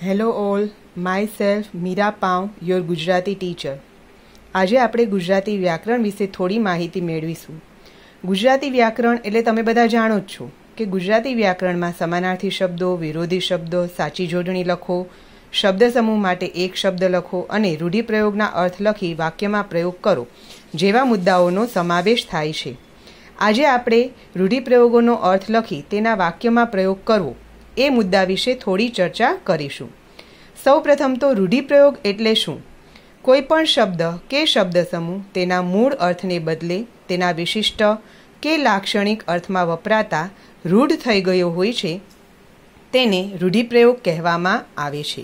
hello all my self Meera પાઉ your Gujarati teacher આજે આપણે ગુજરાતી વ્યાકરણ વિશે થોડી માહિતી મેળવીશું ગુજરાતી વ્યાકરણ એટલે તમે બધા જાણો જ છો કે ગુજરાતી વ્યાકરણમાં સમાનાર્થી શબ્દો વિરોધી શબ્દો સાચી જોડણી લખો શબ્દ સમૂહ માટે એક શબ્દ લખો અને રૂઢિપ્રયોગના અર્થ લખી વાક્યમાં પ્રયોગ કરો જેવા મુદ્દાઓનો સમાવેશ થાય છે આજે આપણે રૂઢિપ્રયોગોનો અર્થ લખી તેના વાક્યમાં પ્રયોગ કરવો એ મુદ્દા વિશે થોડી ચર્ચા કરીશું સૌપ્રથમ તો રૂઢિપ્રયોગ એટલે શું કોઈપણ શબ્દ કે શબ્દ સમૂહ તેના મૂળ અર્થને બદલે તેના વિશિષ્ટ કે લાક્ષણિક અર્થમાં વપરાતા રૂઢ થઈ ગયો હોય છે તેને રૂઢિપ્રયોગ કહેવામાં આવે છે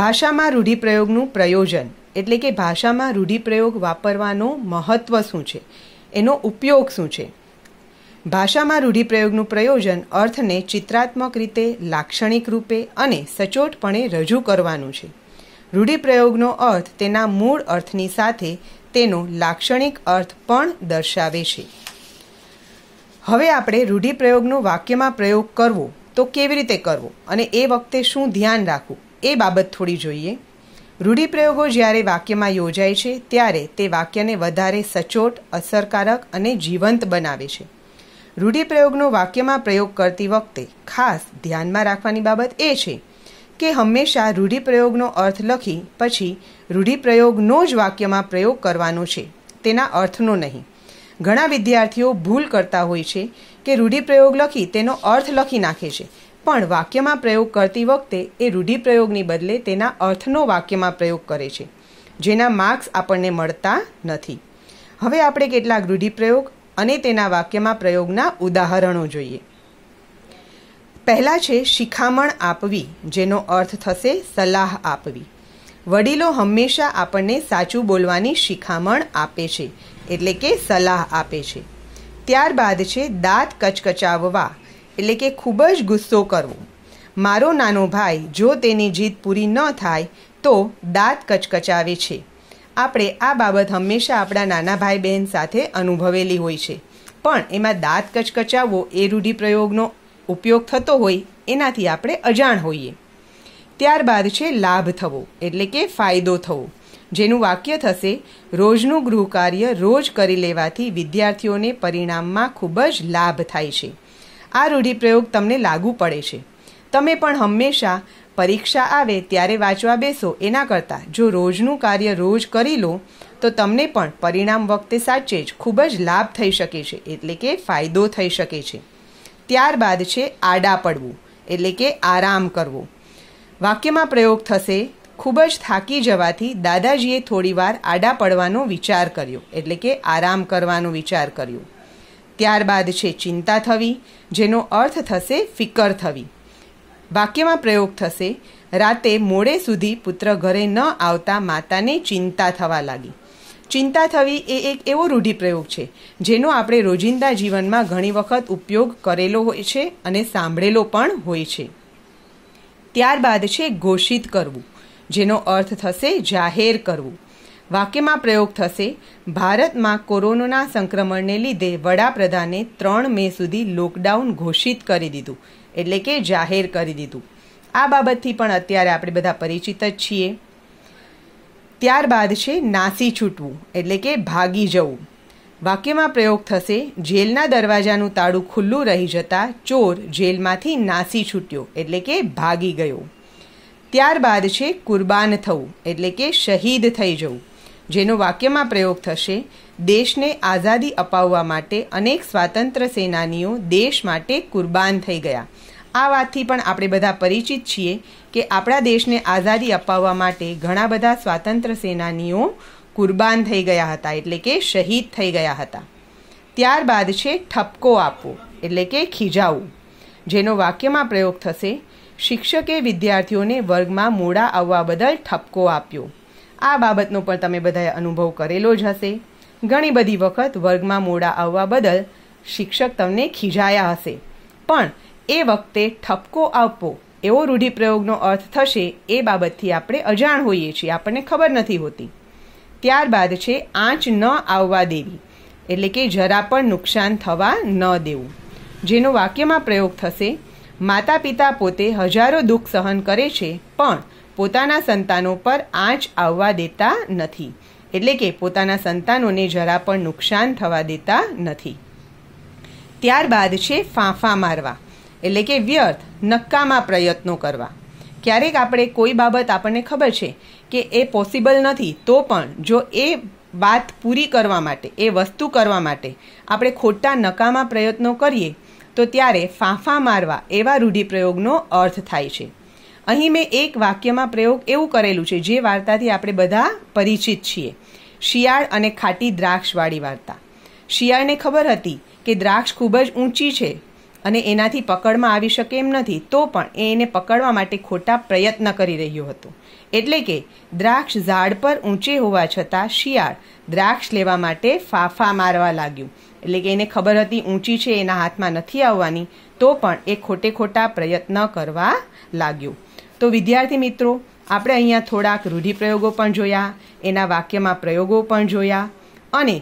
ભાષામાં રૂઢિપ્રયોગનું પ્રયોજન એટલે કે ભાષામાં રૂઢિપ્રયોગ વાપરવાનો મહત્ત્વ શું છે એનો ઉપયોગ શું છે ભાષામાં રૂઢિપ્રયોગનું પ્રયોજન અર્થને ચિત્રાત્મક રીતે લાક્ષણિક રૂપે અને સચોટપણે રજૂ કરવાનું છે રૂઢિપ્રયોગનો અર્થ તેના મૂળ અર્થની સાથે તેનો લાક્ષણિક અર્થ પણ દર્શાવે છે હવે આપણે રૂઢિપ્રયોગનો વાક્યમાં પ્રયોગ કરવો તો કેવી રીતે કરવો અને એ વખતે શું ધ્યાન રાખવું એ બાબત થોડી જોઈએ રૂઢિપ્રયોગો જ્યારે વાક્યમાં યોજાય છે ત્યારે તે વાક્યને વધારે સચોટ અસરકારક અને જીવંત બનાવે છે રૂઢિપ્રયોગનો વાક્યમાં પ્રયોગ કરતી વખતે ખાસ ધ્યાનમાં રાખવાની બાબત એ છે કે હંમેશા રૂઢિપ્રયોગનો અર્થ લખી પછી રૂઢિપ્રયોગનો જ વાક્યમાં પ્રયોગ કરવાનો છે તેના અર્થનો નહીં ઘણા વિદ્યાર્થીઓ ભૂલ કરતા હોય છે કે રૂઢિપ્રયોગ લખી તેનો અર્થ લખી નાખે છે પણ વાક્યમાં પ્રયોગ કરતી વખતે એ રૂઢિપ્રયોગની બદલે તેના અર્થનો વાક્યમાં પ્રયોગ કરે છે જેના માર્ક્સ આપણને મળતા નથી હવે આપણે કેટલાક રૂઢિપ્રયોગ અને તેના વાક્યમાં પ્રયોગના ઉદાહરણો જોઈએ પહેલાં છે શિખામણ આપવી જેનો અર્થ થશે સલાહ આપવી વડીલો હંમેશા આપણને સાચું બોલવાની શિખામણ આપે છે એટલે કે સલાહ આપે છે ત્યારબાદ છે દાંત કચકચાવવા એટલે કે ખૂબ જ ગુસ્સો કરવો મારો નાનો ભાઈ જો તેની જીદ પૂરી ન થાય તો દાંત કચકચાવે છે આપણે આ બાબત હંમેશા આપણા નાના ભાઈ બહેન સાથે અનુભવેલી હોય છે પણ એમાં દાંત કચકચાવવો એ રૂઢિપ્રયોગનો ઉપયોગ થતો હોય એનાથી આપણે અજાણ હોઈએ ત્યારબાદ છે લાભ થવો એટલે કે ફાયદો થવો જેનું વાક્ય થશે રોજનું ગૃહકાર્ય રોજ કરી લેવાથી વિદ્યાર્થીઓને પરિણામમાં ખૂબ જ લાભ થાય છે આ રૂઢિપ્રયોગ તમને લાગુ પડે છે તમે પણ હંમેશા પરીક્ષા આવે ત્યારે વાંચવા બેસો એના કરતાં જો રોજનું કાર્ય રોજ કરી લો તો તમને પણ પરિણામ વખતે સાચે જ ખૂબ જ લાભ થઈ શકે છે એટલે કે ફાયદો થઈ શકે છે ત્યારબાદ છે આડા પડવું એટલે કે આરામ કરવો વાક્યમાં પ્રયોગ થશે ખૂબ જ થાકી જવાથી દાદાજીએ થોડીવાર આડા પડવાનો વિચાર કર્યો એટલે કે આરામ કરવાનો વિચાર કર્યો ત્યારબાદ છે ચિંતા થવી જેનો અર્થ થશે ફિકર થવી વાક્યમાં પ્રયોગ થશે રાતે મોડે સુધી પુત્ર ઘરે ન આવતા માતાને ચિંતા થવા લાગી ચિંતા થવી એ એક એવો રૂઢિપ્રયોગ છે જેનો આપણે રોજિંદા જીવનમાં ઘણી વખત ઉપયોગ કરેલો હોય છે અને સાંભળેલો પણ હોય છે ત્યારબાદ છે ઘોષિત કરવું જેનો અર્થ થશે જાહેર કરવું વાક્યમાં પ્રયોગ થશે ભારતમાં કોરોનાના સંક્રમણને લીધે વડાપ્રધાને ત્રણ મે સુધી લોકડાઉન ઘોષિત કરી દીધું એટલે કે જાહેર કરી દીધું આ બાબતથી પણ અત્યારે આપણે બધા પરિચિત જ છીએ ત્યારબાદ છે નાસી છૂટવું એટલે કે ભાગી જવું વાક્યમાં પ્રયોગ થશે જેલના દરવાજાનું તાળું ખુલ્લું રહી જતાં ચોર જેલમાંથી નાસી છૂટ્યો એટલે કે ભાગી ગયો ત્યારબાદ છે કુરબાન થવું એટલે કે શહીદ થઈ જવું જેનો વાક્યમાં પ્રયોગ થશે દેશને આઝાદી અપાવવા માટે અનેક સ્વાતંત્ર્ય સેનાનીઓ દેશ માટે કુરબાન થઈ ગયા આ વાતથી પણ આપણે બધા પરિચિત છીએ કે આપણા દેશને આઝાદી અપાવવા માટે ઘણા બધા સ્વાતંત્ર્ય સેનાનીઓ કુરબાન થઈ ગયા હતા એટલે કે શહીદ થઈ ગયા હતા ત્યારબાદ છે ઠપકો આપવો એટલે કે ખીજાવવું જેનો વાક્યમાં પ્રયોગ થશે શિક્ષકે વિદ્યાર્થીઓને વર્ગમાં મોડા આવવા બદલ ઠપકો આપ્યો આ બાબતનો પણ તમે બધાએ અનુભવ કરેલો જ હશે ઘણી બધી વખત વર્ગમાં મોડા આવવા બદલ શિક્ષક તમને ખીજાયા હશે પણ એ વખતે ઠપકો આપવો એવો રૂઢિપ્રયોગનો અર્થ થશે એ બાબતથી આપણે અજાણ હોઈએ છીએ આપણને ખબર નથી હોતી ત્યારબાદ છે આંચ ન આવવા દેવી એટલે કે જરા પણ નુકસાન થવા ન દેવું જેનો વાક્યમાં પ્રયોગ થશે માતા પિતા પોતે હજારો દુઃખ સહન કરે છે પણ પોતાના સંતાનો પર આંચ આવવા દેતા નથી એટલે કે પોતાના સંતાનોને જરા પણ નુકસાન થવા દેતા નથી ત્યારબાદ છે ફાંફા મારવા એટલે કે વ્યર્થ નક્કામાં પ્રયત્નો કરવા ક્યારેક આપણે કોઈ બાબત આપણને ખબર છે કે એ પોસિબલ નથી તો પણ જો એ વાત પૂરી કરવા માટે એ વસ્તુ કરવા માટે આપણે ખોટા નકામા પ્રયત્નો કરીએ તો ત્યારે ફાંફા મારવા એવા રૂઢિપ્રયોગનો અર્થ થાય છે અહીં મેં એક વાક્યમાં પ્રયોગ એવું કરેલું છે જે વાર્તાથી આપણે બધા પરિચિત છીએ શિયાળ અને ખાટી દ્રાક્ષવાળી વાર્તા શિયાળને ખબર હતી કે દ્રાક્ષ ખૂબ જ ઊંચી છે અને એનાથી પકડમાં આવી શકે એમ નથી તો પણ એ એને પકડવા માટે ખોટા પ્રયત્ન કરી રહ્યો હતો એટલે કે દ્રાક્ષ ઝાડ પર ઊંચે હોવા છતાં શિયાળ દ્રાક્ષ લેવા માટે ફાફા મારવા લાગ્યું એટલે કે એને ખબર હતી ઊંચી છે એના હાથમાં નથી આવવાની તો પણ એ ખોટે ખોટા પ્રયત્ન કરવા લાગ્યું તો વિદ્યાર્થી મિત્રો આપણે અહીંયા થોડાક રૂઢિપ્રયોગો પણ જોયા એના વાક્યમાં પ્રયોગો પણ જોયા અને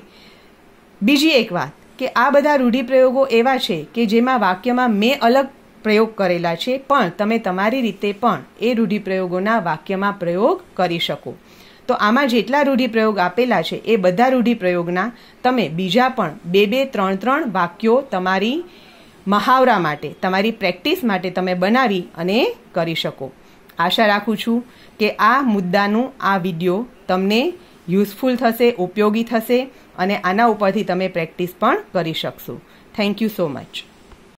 બીજી એક વાત કે આ બધા રૂઢિપ્રયોગો એવા છે કે જેમાં વાક્યમાં મેં અલગ પ્રયોગ કરેલા છે પણ તમે તમારી રીતે પણ એ રૂઢિપ્રયોગોના વાક્યમાં પ્રયોગ કરી શકો તો આમાં જેટલા રૂઢિપ્રયોગ આપેલા છે એ બધા રૂઢિપ્રયોગના તમે બીજા પણ બે બે ત્રણ ત્રણ વાક્યો તમારી મહાવરા માટે તમારી પ્રેક્ટિસ માટે તમે બનાવી અને કરી શકો આશા રાખું છું કે આ મુદ્દાનું આ વિડીયો તમને યુઝફુલ થશે ઉપયોગી થશે અને આના ઉપરથી તમે પ્રેક્ટિસ પણ કરી શકશો થેન્ક યુ સો મચ